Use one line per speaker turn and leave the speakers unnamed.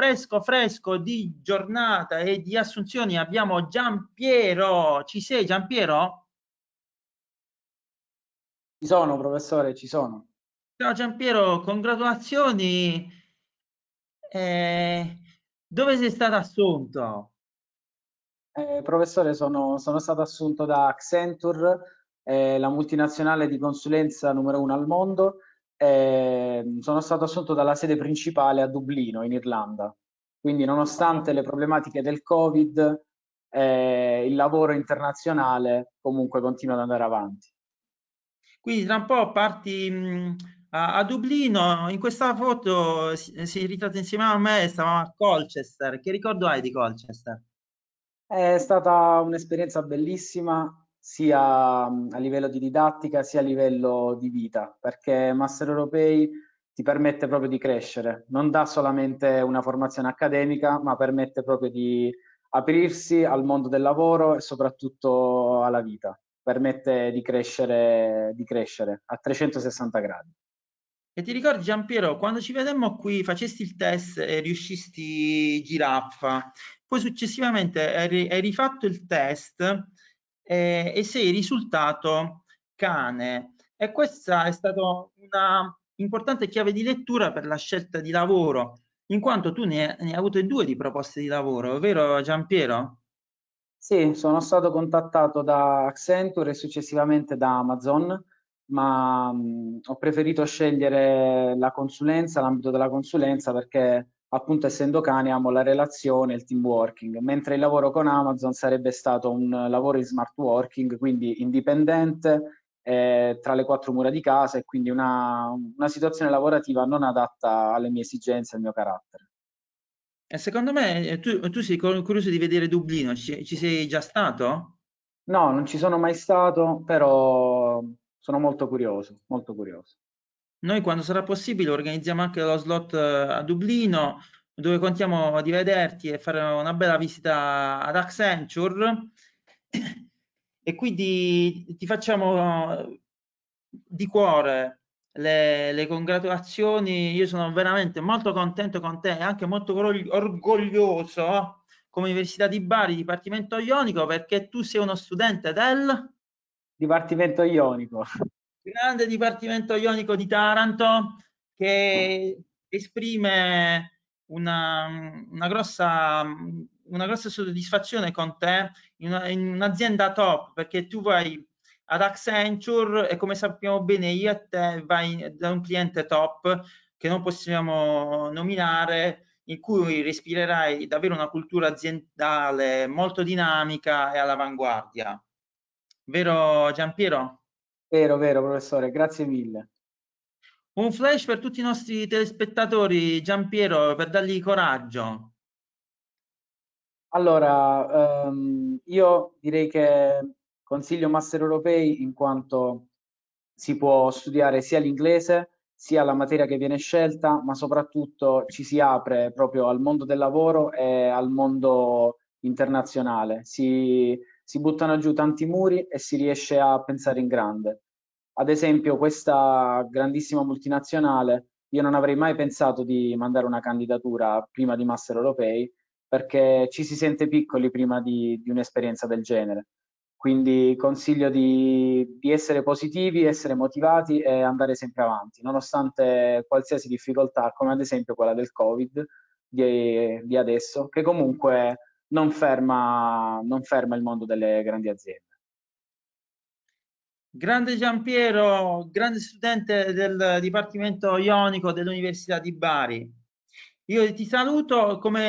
fresco fresco di giornata e di assunzioni abbiamo Giampiero. Ci sei Giampiero?
Ci sono professore, ci
sono. Ciao Giampiero, congratulazioni. Eh, dove sei stato assunto?
Eh, professore, sono, sono stato assunto da Accenture, eh, la multinazionale di consulenza numero uno al mondo eh, sono stato assunto dalla sede principale a Dublino, in Irlanda. Quindi nonostante le problematiche del Covid, eh, il lavoro internazionale comunque continua ad andare avanti.
Quindi tra un po' parti mh, a, a, Dublino, in questa foto si, si ritratta insieme a me, stavamo a Colchester, che ricordo hai di Colchester?
È stata un'esperienza bellissima, sia mm, a livello di didattica sia a livello di vita, perché Master Europei ti permette proprio di crescere, non dà solamente una formazione accademica, ma permette proprio di aprirsi al mondo del lavoro e soprattutto alla vita, permette di crescere, di crescere a 360 gradi.
E ti ricordi Giampiero, quando ci vedemmo qui facesti il test e riuscisti giraffa, poi successivamente hai rifatto il test eh, e sei risultato cane. E questa è stata una importante chiave di lettura per la scelta di lavoro, in quanto tu ne, ne hai avute due di proposte di lavoro, vero Giampiero?
Sì, sono stato contattato da Accenture e successivamente da Amazon, ma mh, ho preferito scegliere la consulenza, l'ambito della consulenza, perché appunto essendo cani amo la relazione, il team working, mentre il lavoro con Amazon sarebbe stato un lavoro in smart working, quindi indipendente, eh, tra le quattro mura di casa e quindi una, una situazione lavorativa non adatta alle mie esigenze, al mio carattere.
secondo me eh, tu, tu, sei curioso di vedere Dublino, ci, ci sei già stato?
No, non ci sono mai stato, però sono molto curioso, molto curioso.
Noi quando sarà possibile organizziamo anche lo slot eh, a Dublino dove contiamo di vederti e fare una bella visita ad Accenture e quindi ti facciamo eh, di cuore le, le, congratulazioni, io sono veramente molto contento con te e anche molto orgoglioso come Università di Bari, Dipartimento Ionico, perché tu sei uno studente del... Dipartimento Ionico grande dipartimento ionico di Taranto che mm. esprime una, una, grossa, una grossa, soddisfazione con te in, una, in un'azienda top perché tu vai ad Accenture e come sappiamo bene io e te vai da un cliente top che non possiamo nominare in cui respirerai davvero una cultura aziendale molto dinamica e all'avanguardia. Vero Giampiero?
Vero, vero, professore, grazie mille.
Un flash per tutti i nostri telespettatori, Giampiero, per dargli coraggio.
Allora, ehm, io direi che consiglio Master Europei in quanto si può studiare sia l'inglese sia la materia che viene scelta, ma soprattutto ci si apre proprio al mondo del lavoro e al mondo internazionale. Si, si buttano giù tanti muri e si riesce a pensare in grande. Ad esempio, questa grandissima multinazionale, io non avrei mai pensato di mandare una candidatura prima di Master Europei, perché ci si sente piccoli prima di, di un'esperienza del genere. Quindi consiglio di, di, essere positivi, essere motivati e andare sempre avanti, nonostante qualsiasi difficoltà, come ad esempio quella del Covid di, di adesso, che comunque non ferma, non ferma il mondo delle grandi
aziende. Grande Giampiero, grande studente del Dipartimento Ionico dell'Università di Bari. Io ti saluto come